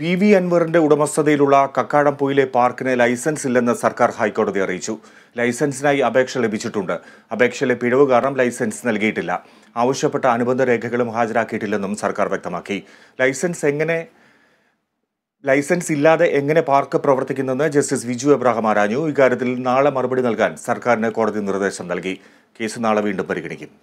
P V അൻവറിന്റെ ഉടമസ്ഥതയിലുള്ള കക്കാടംപൊയിലെ പാർക്കിന് licence ഇല്ലെന്ന് സർക്കാർ ഹൈക്കോടതി അറിയിച്ചു ലൈസൻസിനായി അപേക്ഷ ലഭിച്ചിട്ടുണ്ട് അപേക്ഷയിലെ പിഴവ് കാരണം ലൈസൻസ് നൽകിയിട്ടില്ല ആവശ്യപ്പെട്ട അനുബന്ധ രേഖകളും ഹാജരാക്കിയിട്ടില്ലെന്നും സർക്കാർ വ്യക്തമാക്കി ലൈസൻസ് എങ്ങനെ ലൈസൻസ് ഇല്ലാതെ എങ്ങനെ പാർക്ക് പ്രവർത്തിക്കുന്നെന്ന് ജസ്റ്റിസ് വിജു എബ്രാഹിം ആരാഞ്ഞു ഇക്കാര്യത്തിൽ നാളെ മറുപടി നൽകാൻ സർക്കാരിന് കോടതി നിർദ്ദേശം നൽകി കേസ് നാളെ വീണ്ടും പരിഗണിക്കും